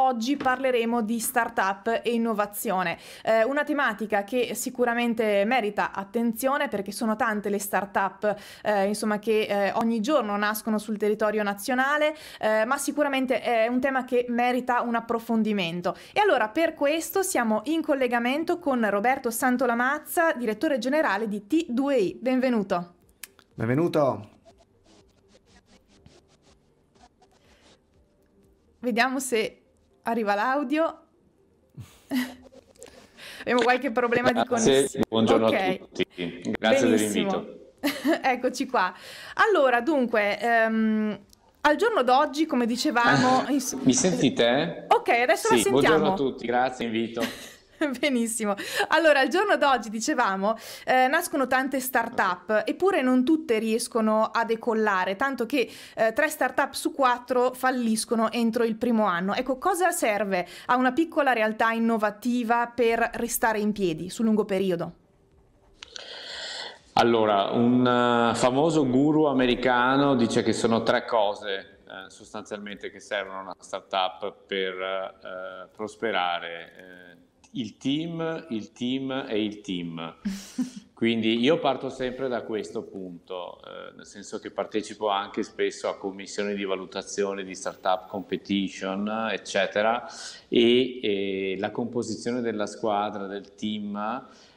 oggi parleremo di startup e innovazione, eh, una tematica che sicuramente merita attenzione perché sono tante le startup eh, insomma, che eh, ogni giorno nascono sul territorio nazionale, eh, ma sicuramente è un tema che merita un approfondimento. E allora per questo siamo in collegamento con Roberto Santolamazza, direttore generale di T2I. Benvenuto. Benvenuto. Vediamo se Arriva l'audio. Abbiamo qualche problema Grazie, di connessione. Buongiorno okay. a tutti. Grazie Benissimo. dell'invito. Eccoci qua. Allora, dunque, ehm, al giorno d'oggi, come dicevamo... Ah, mi sentite? Ok, adesso sì, la sentiamo. Buongiorno a tutti, grazie, invito. Benissimo. Allora, al giorno d'oggi, dicevamo, eh, nascono tante start-up, eppure non tutte riescono a decollare, tanto che eh, tre start-up su quattro falliscono entro il primo anno. Ecco, cosa serve a una piccola realtà innovativa per restare in piedi sul lungo periodo? Allora, un uh, famoso guru americano dice che sono tre cose eh, sostanzialmente che servono a una startup per eh, prosperare. Eh, il team, il team e il team. Quindi io parto sempre da questo punto, eh, nel senso che partecipo anche spesso a commissioni di valutazione di startup competition, eccetera, e, e la composizione della squadra, del team,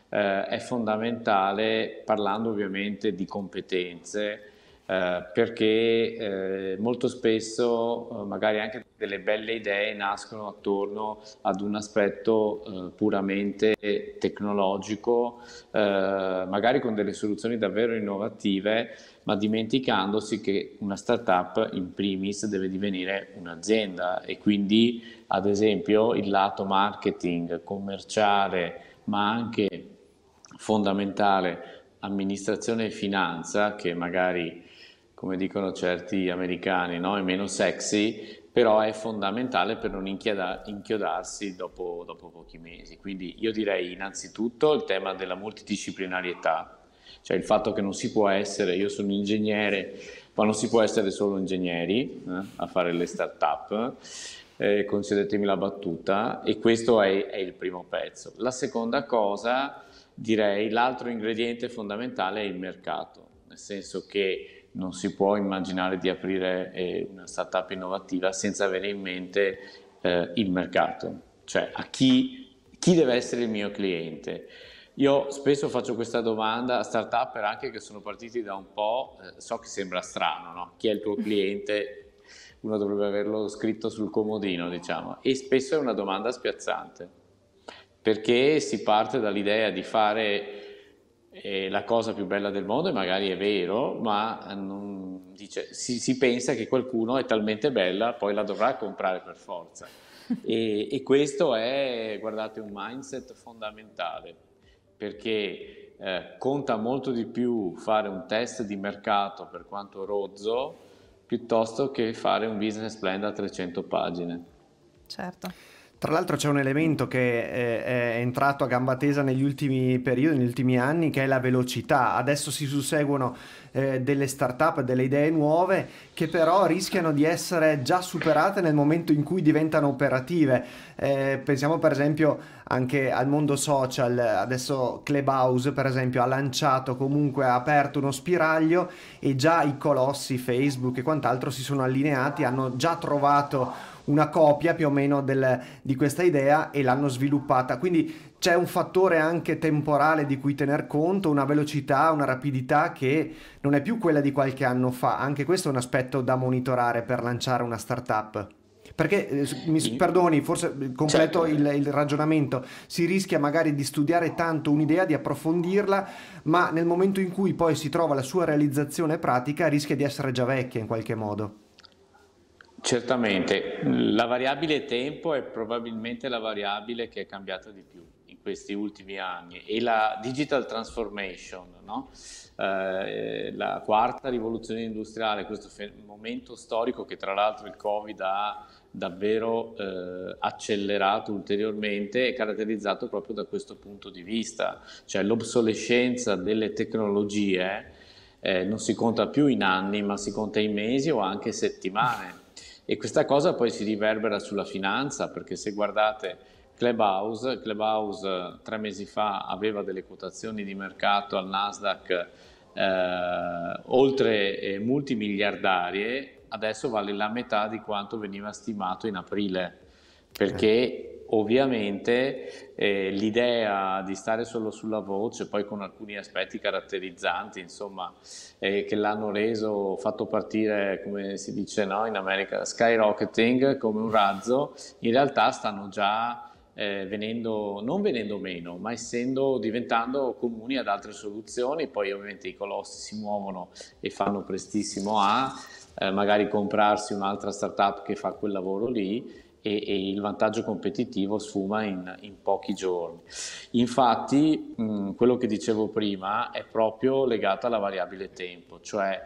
eh, è fondamentale parlando ovviamente di competenze eh, perché eh, molto spesso eh, magari anche delle belle idee nascono attorno ad un aspetto eh, puramente tecnologico, eh, magari con delle soluzioni davvero innovative, ma dimenticandosi che una startup in primis deve divenire un'azienda e quindi ad esempio il lato marketing, commerciale, ma anche fondamentale amministrazione e finanza che magari come dicono certi americani, no? è meno sexy, però è fondamentale per non inchiada- inchiodarsi dopo, dopo pochi mesi. Quindi io direi innanzitutto il tema della multidisciplinarietà, cioè il fatto che non si può essere, io sono ingegnere, ma non si può essere solo ingegneri eh, a fare le start-up, eh, concedetemi la battuta, e questo è, è, il primo pezzo. La seconda cosa, direi, l'altro ingrediente fondamentale è il mercato, nel senso che non si può immaginare di aprire eh, una startup innovativa senza avere in mente eh, il mercato, cioè a chi, chi, deve essere il mio cliente. Io spesso faccio questa domanda a startup anche che sono partiti da un po', eh, so che sembra strano, no? chi è il tuo cliente? Uno dovrebbe averlo scritto sul comodino, diciamo, e spesso è una domanda spiazzante, perché si parte dall'idea di fare è la cosa più bella del mondo e magari è vero, ma non, dice, si, si, pensa che qualcuno è talmente bella, poi la dovrà comprare per forza. E, e questo è, guardate, un mindset fondamentale, perché eh, conta molto di più fare un test di mercato per quanto rozzo, piuttosto che fare un business plan da 300 pagine. Certo. Tra l'altro c'è un elemento che eh, è entrato a gamba tesa negli ultimi periodi, negli ultimi anni, che è la velocità. Adesso si susseguono eh, delle start-up, delle idee nuove che però rischiano di essere già superate nel momento in cui diventano operative. Eh, pensiamo per esempio anche al mondo social, adesso Clubhouse per esempio ha lanciato comunque, ha aperto uno spiraglio e già i colossi Facebook e quant'altro si sono allineati, hanno già trovato una copia più o meno del, di questa idea e l'hanno sviluppata. Quindi c'è un fattore anche temporale di cui tener conto, una velocità, una rapidità che non è più quella di qualche anno fa. Anche questo è un aspetto da monitorare per lanciare una startup. Perché, eh, mi perdoni, forse eh, completo certo. il, il, ragionamento, si rischia magari di studiare tanto un'idea, di approfondirla, ma nel momento in cui poi si trova la sua realizzazione pratica rischia di essere già vecchia in qualche modo. Certamente, la variabile tempo è probabilmente la variabile che è cambiata di più questi ultimi anni e la digital transformation, no? eh, la quarta rivoluzione industriale, questo momento storico che tra l'altro il Covid ha davvero eh, accelerato ulteriormente è caratterizzato proprio da questo punto di vista, cioè l'obsolescenza delle tecnologie eh, non si conta più in anni ma si conta in mesi o anche settimane e questa cosa poi si riverbera sulla finanza perché se guardate Clubhouse. Clubhouse tre mesi fa aveva delle quotazioni di mercato al Nasdaq eh, oltre eh, multimiliardarie, adesso vale la metà di quanto veniva stimato in aprile, perché ovviamente eh, l'idea di stare solo sulla voce, poi con alcuni aspetti caratterizzanti, insomma, eh, che l'hanno reso, fatto partire, come si dice no, in America, skyrocketing come un razzo, in realtà stanno già eh, venendo, non venendo meno, ma essendo, diventando comuni ad altre soluzioni, poi ovviamente i colossi si muovono e fanno prestissimo a eh, magari comprarsi un'altra startup che fa quel lavoro lì e, e, il vantaggio competitivo sfuma in, in pochi giorni. Infatti, mh, quello che dicevo prima è proprio legato alla variabile tempo, cioè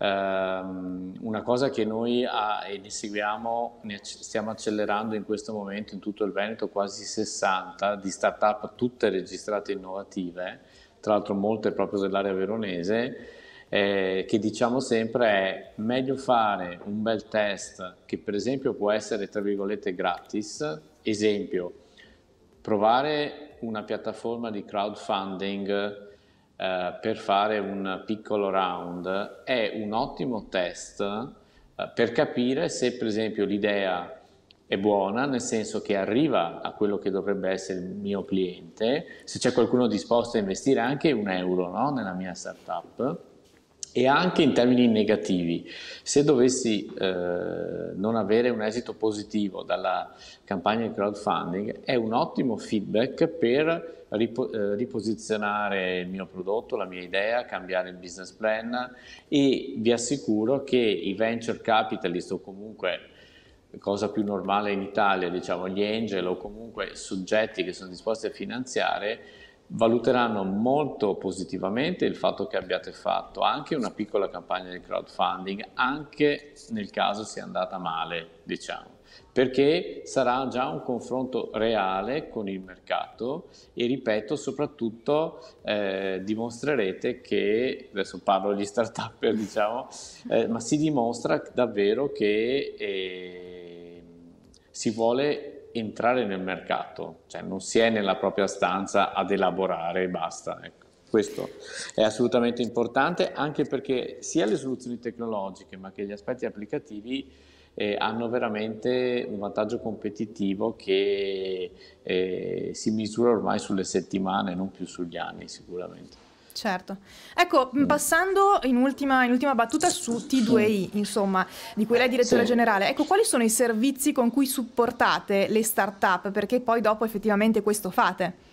Ehm, una cosa che noi ha, ed seguiamo, stiamo accelerando in questo momento in tutto il Veneto quasi 60 di start-up tutte registrate innovative, tra l'altro molte proprio dell'area veronese, eh, che diciamo sempre è meglio fare un bel test che per esempio può essere tra virgolette gratis, esempio provare una piattaforma di crowdfunding eh, per fare un piccolo round è un ottimo test eh, per capire se per esempio l'idea è buona, nel senso che arriva a quello che dovrebbe essere il mio cliente, se c'è qualcuno disposto a investire anche un euro no, nella mia startup e anche in termini negativi. Se dovessi eh, non avere un esito positivo dalla campagna di crowdfunding, è un ottimo feedback per ripo- eh, riposizionare il mio prodotto, la mia idea, cambiare il business plan e vi assicuro che i venture capitalist o comunque cosa più normale in Italia, diciamo gli angel o comunque soggetti che sono disposti a finanziare, valuteranno molto positivamente il fatto che abbiate fatto anche una piccola campagna di crowdfunding, anche nel caso sia andata male, diciamo, perché sarà già un confronto reale con il mercato e ripeto, soprattutto eh, dimostrerete che, adesso parlo agli start up diciamo, eh, ma si dimostra davvero che eh, si vuole entrare nel mercato, cioè non si è nella propria stanza ad elaborare e basta. Ecco. Questo è assolutamente importante anche perché sia le soluzioni tecnologiche ma che gli aspetti applicativi eh, hanno veramente un vantaggio competitivo che eh, si misura ormai sulle settimane, non più sugli anni sicuramente. Certo. Ecco, mm, passando in ultima, in ultima battuta su T2I, insomma, di cui lei è direttore sì. generale, ecco, quali sono i servizi con cui supportate le start-up? Perché poi dopo effettivamente questo fate.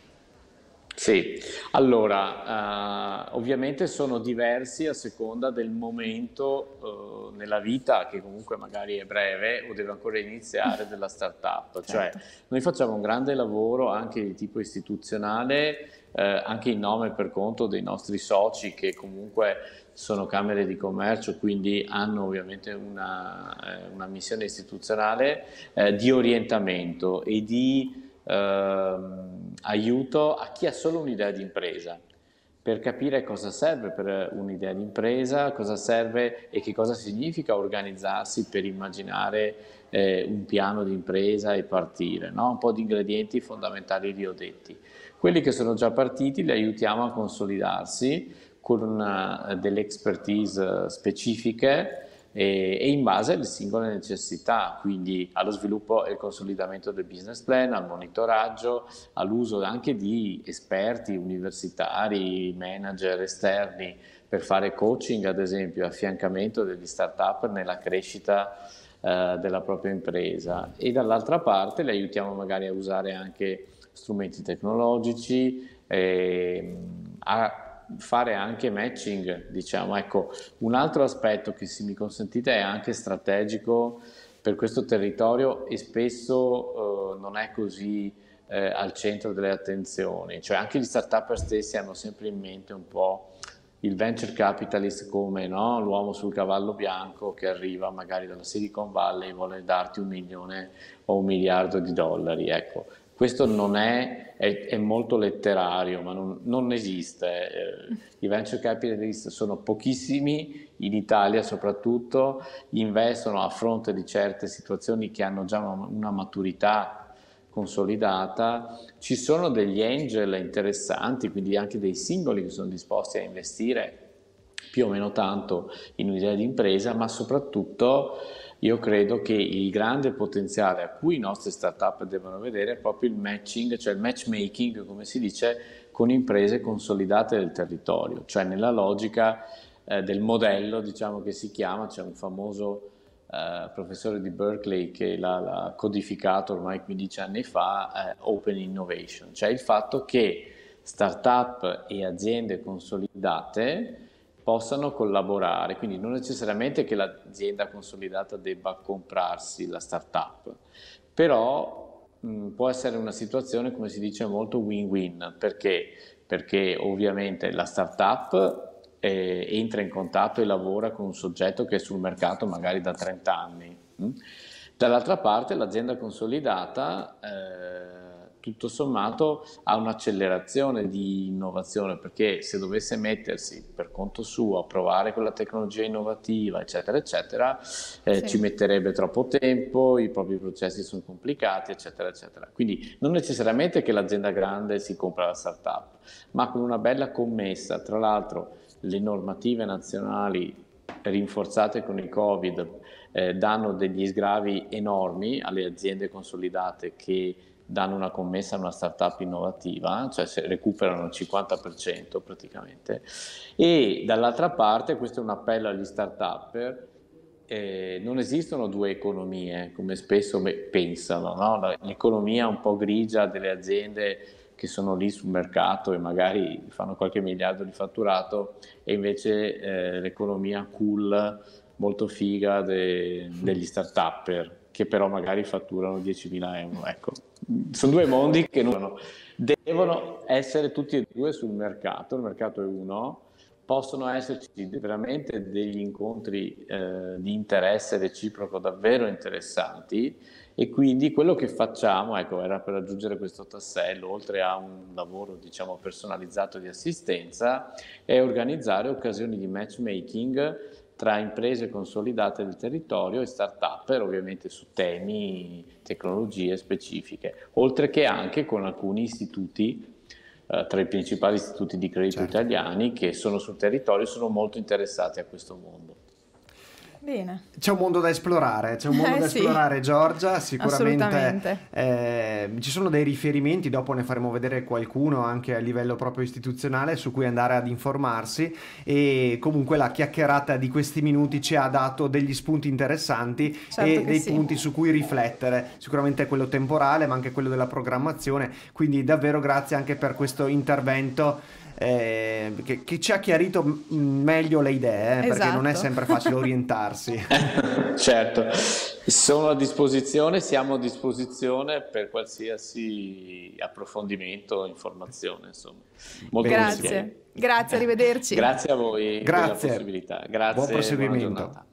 Sì, allora uh, ovviamente sono diversi a seconda del momento uh, nella vita che comunque magari è breve o deve ancora iniziare della startup, cioè, certo. cioè noi facciamo un grande lavoro anche di tipo istituzionale eh, anche in nome e per conto dei nostri soci che comunque sono camere di commercio, quindi hanno ovviamente una, eh, una missione istituzionale eh, di orientamento e di ehm, aiuto a chi ha solo un'idea di impresa per capire cosa serve per un'idea di impresa, cosa serve e che cosa significa organizzarsi per immaginare eh, un piano di impresa e partire, no? un po' di ingredienti fondamentali li ho detti. Quelli che sono già partiti li aiutiamo a consolidarsi con eh, delle expertise eh, specifiche e, e in base alle singole necessità, quindi allo sviluppo e consolidamento del business plan, al monitoraggio, all'uso anche di esperti universitari, manager esterni per fare coaching, ad esempio, affiancamento degli startup nella crescita eh, della propria impresa e dall'altra parte le aiutiamo magari a usare anche strumenti tecnologici, eh, a fare anche matching, diciamo. Ecco, un altro aspetto che se mi consentite è anche strategico per questo territorio e spesso eh, non è così eh, al centro delle attenzioni, cioè anche gli start-up stessi hanno sempre in mente un po' il venture capitalist come no? l'uomo sul cavallo bianco che arriva magari dalla Silicon Valley e vuole darti un milione o un miliardo di dollari. Ecco, questo non è, è, è molto letterario, ma non, non esiste. Eh, I venture capitalist sono pochissimi in Italia soprattutto, investono a fronte di certe situazioni che hanno già una, una maturità consolidata, ci sono degli angel interessanti, quindi anche dei singoli che sono disposti a investire più o meno tanto in un'idea di impresa, ma soprattutto io credo che il grande potenziale a cui le nostre startup devono vedere è proprio il matching, cioè il matchmaking, come si dice, con imprese consolidate del territorio, cioè nella logica eh, del modello, diciamo che si chiama, c'è cioè un famoso eh, professore di Berkeley che l'ha, l'ha, codificato ormai 15 anni fa, eh, Open Innovation, cioè il fatto che start-up e aziende consolidate possano collaborare, quindi non necessariamente che l'azienda consolidata debba comprarsi la start-up, però mh, può essere una situazione, come si dice molto, win-win, perché? Perché ovviamente la start-up eh, entra in contatto e lavora con un soggetto che è sul mercato magari da 30 anni. Mm? Dall'altra parte l'azienda consolidata eh, tutto sommato ha un'accelerazione di innovazione perché se dovesse mettersi per conto suo a provare quella tecnologia innovativa eccetera eccetera eh, sì. ci metterebbe troppo tempo, i propri processi sono complicati eccetera eccetera. Quindi non necessariamente che l'azienda grande si compra la startup ma con una bella commessa tra l'altro le normative nazionali rinforzate con il Covid eh, danno degli sgravi enormi alle aziende consolidate che danno una commessa a una startup innovativa, cioè recuperano il 50% praticamente, e dall'altra parte, questo è un appello agli startup, eh, non esistono due economie come spesso pensano, no? l'economia un po' grigia delle aziende che sono lì sul mercato e magari fanno qualche miliardo di fatturato e invece eh, l'economia cool, molto figa de, degli start-upper che però magari fatturano 10.000 euro. Ecco, sono due mondi che non... devono essere tutti e due sul mercato, il mercato è uno, possono esserci veramente degli incontri eh, di interesse reciproco davvero interessanti e quindi quello che facciamo, ecco, era per aggiungere questo tassello, oltre a un lavoro diciamo, personalizzato di assistenza, è organizzare occasioni di matchmaking tra imprese consolidate del territorio e start-up, ovviamente su temi, tecnologie specifiche, oltre che anche con alcuni istituti eh, tra i principali istituti di credito certo. italiani che sono sul territorio e sono molto interessati a questo mondo. Bene. C'è un mondo da esplorare, c'è un mondo eh, da sì. esplorare Giorgia, sicuramente eh, ci sono dei riferimenti, dopo ne faremo vedere qualcuno anche a livello proprio istituzionale su cui andare ad informarsi e comunque la chiacchierata di questi minuti ci ha dato degli spunti interessanti certo e dei sì. punti su cui riflettere, sicuramente quello temporale ma anche quello della programmazione, quindi davvero grazie anche per questo intervento eh, che, che, ci ha chiarito meglio le idee, eh, esatto. perché non è sempre facile orientarsi. certo, sono a disposizione, siamo a disposizione per qualsiasi approfondimento o informazione, insomma. Molto Grazie. Grazie, arrivederci. Grazie a voi Grazie. per la possibilità. Grazie. Buon proseguimento.